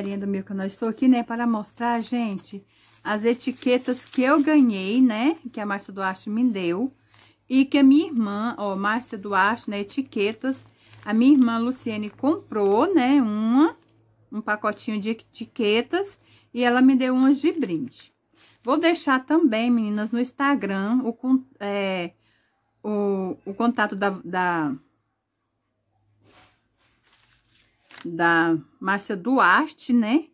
galerinha do meu canal, estou aqui, né, para mostrar, gente, as etiquetas que eu ganhei, né, que a Márcia Duarte me deu, e que a minha irmã, ó, Márcia Duarte, né, etiquetas, a minha irmã Luciene comprou, né, uma, um pacotinho de etiquetas, e ela me deu umas de brinde. Vou deixar também, meninas, no Instagram, o, é, o, o contato da, da da Márcia Duarte, né?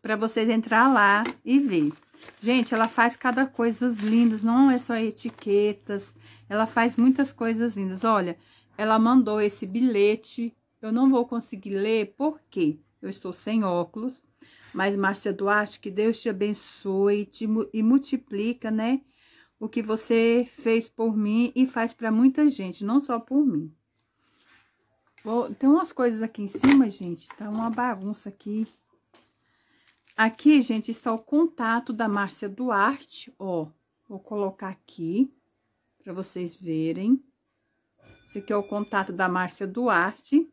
Para vocês entrar lá e ver. Gente, ela faz cada coisas lindas, não é só etiquetas, ela faz muitas coisas lindas. Olha, ela mandou esse bilhete, eu não vou conseguir ler porque eu estou sem óculos, mas Márcia Duarte, que Deus te abençoe te, e multiplica, né? O que você fez por mim e faz para muita gente, não só por mim. Vou, tem umas coisas aqui em cima, gente, tá uma bagunça aqui. Aqui, gente, está o contato da Márcia Duarte, ó. Vou colocar aqui para vocês verem. Esse aqui é o contato da Márcia Duarte.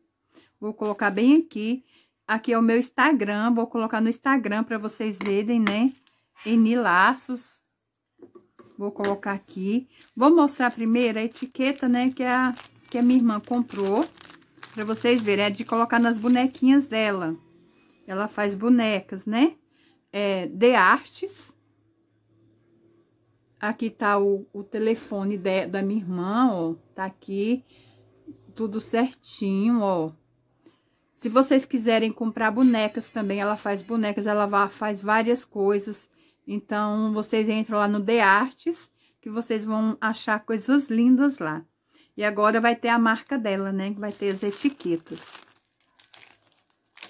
Vou colocar bem aqui. Aqui é o meu Instagram, vou colocar no Instagram para vocês verem, né? Em Laços. Vou colocar aqui. Vou mostrar primeiro a etiqueta, né, que a, que a minha irmã comprou para vocês verem, é de colocar nas bonequinhas dela. Ela faz bonecas, né? É, de artes. Aqui tá o, o telefone de, da minha irmã, ó. Tá aqui, tudo certinho, ó. Se vocês quiserem comprar bonecas também, ela faz bonecas, ela faz várias coisas. Então, vocês entram lá no The artes que vocês vão achar coisas lindas lá. E agora vai ter a marca dela, né? Vai ter as etiquetas.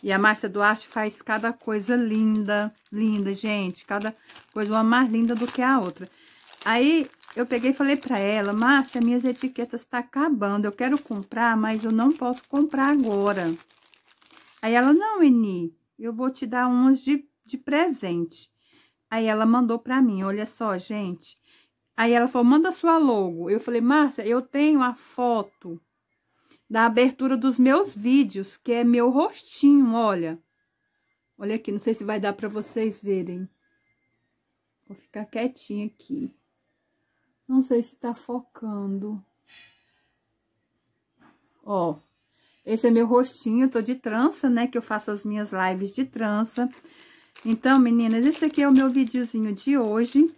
E a Márcia Duarte faz cada coisa linda, linda, gente. Cada coisa uma mais linda do que a outra. Aí, eu peguei e falei pra ela, Márcia, minhas etiquetas tá acabando. Eu quero comprar, mas eu não posso comprar agora. Aí ela, não, Eni, eu vou te dar umas de, de presente. Aí ela mandou pra mim, olha só, gente. Aí ela falou, manda sua logo. Eu falei, Márcia, eu tenho a foto da abertura dos meus vídeos, que é meu rostinho, olha. Olha aqui, não sei se vai dar para vocês verem. Vou ficar quietinha aqui. Não sei se tá focando. Ó, esse é meu rostinho, tô de trança, né? Que eu faço as minhas lives de trança. Então, meninas, esse aqui é o meu videozinho de hoje.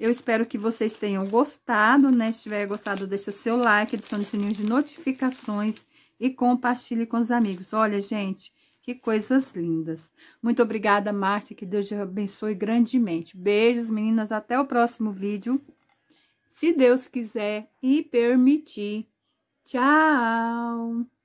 Eu espero que vocês tenham gostado, né? Se tiver gostado, deixa seu like, adiciona o sininho de notificações e compartilhe com os amigos. Olha, gente, que coisas lindas. Muito obrigada, Márcia, que Deus te abençoe grandemente. Beijos, meninas, até o próximo vídeo. Se Deus quiser e permitir. Tchau!